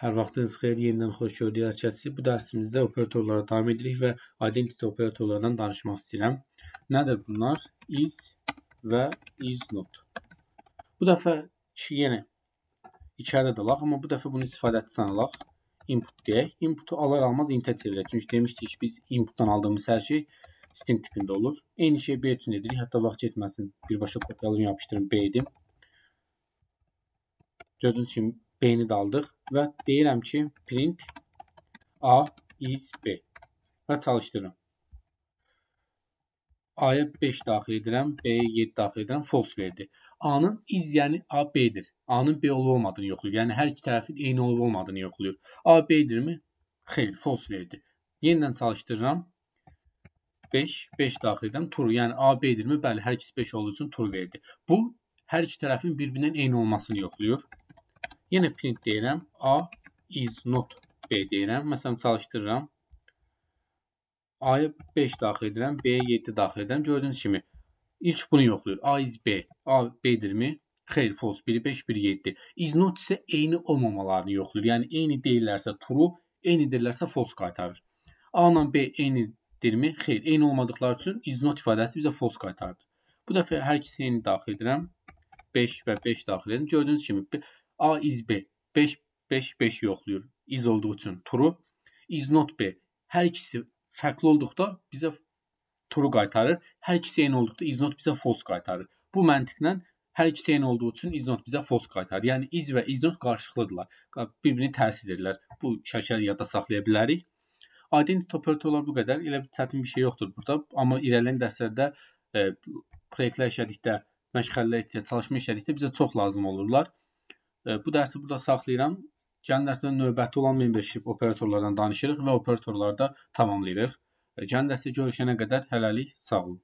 Hər vaxtınız xeyir, yenidən xoş gördük hər kəsi. Bu dərsimizdə operatorlara davam edirik və identity operatorlarından danışmaq istəyirəm. Nədir bunlar? Is və is not. Bu dəfə yenə içəridə dalaq, amma bu dəfə bunu istifadəçisən alaq. Input deyək. Inputu alar almaz intə çevirək. Çünki demişdik ki, biz inputdan aldığımız hər şey string tipində olur. Eyni şey B üçün edirik. Hətta vaxt getməsin. Birbaşa kopyalayım, yapışdırım B edim. Gördüyünüz kimi B-ni də aldıq və deyirəm ki, print A is B və çalışdırıram. A-ya 5 daxil edirəm, B-yə 7 daxil edirəm, false verdi. A-nın iz, yəni A B-dir. A-nın B olub olmadığını yoxlayır. Yəni hər iki tərəfin eyni olub olmadığını yoxlayır. A B-dirmi? Xeyr, false verdi. Yenidən çalışdırıram. 5, 5 daxil edirəm, true. Yəni A B-dirmi? Bəli, hər ikisi 5 olduğu üçün true verdi. Bu hər iki tərəfin bir-birindən eyni olmasını yoxlayır. Yenə print deyirəm. A is not B deyirəm. Məsələn, çalışdırıram. A-ya 5 daxil edirəm, B-yə 7 daxil edirəm. Gördüyünüz kimi ilk bunu yoxlayır. A is B. A B-dirmi? Xeyr, false. 1 5 1 7. Is not isə eyni olmamalarını yoxlayır. Yəni eyni deyillərsə true, eynidirlərsə false qaytarır. A ilə B eynidirmi? Xeyr, eyni olmadıkları üçün is not ifadəsi bizə false qaytardı. Bu dəfə hər ikisini eyni daxil edirəm. 5 və 5 daxil edirəm. Gördüyünüz kimi A is B. 5 5 5 yoxlayır. Is olduğu üçün true. Is not B. Hər ikisi fərqli olduqda bizə true qaytarır. Hər ikisi eyni olduqda is not bizə false qaytarır. Bu məntiqlə hər ikisi eyni olduğu üçün is not bizə false qaytarır. Yəni is və is not qarşılıqlıdırlar. Bir-birini tərs edirlər. Bu şəkəri yadda saxlaya bilərik. Identity operatorlar bu qədər. Elə bir çətin bir şey yoxdur burada. Amma irəliləyən dərslərdə e, proyektlər işlədikdə, məşğələlər işlədikdə, çalışma işlədikdə bizə çox lazım olurlar. Bu dərsi burada saxlayıram. Gəlin dərsdə növbəti olan membership operatorlardan danışırıq və operatorlarda tamamlayırıq. Gəlin dərsdə görüşənə qədər hələlik sağ olun.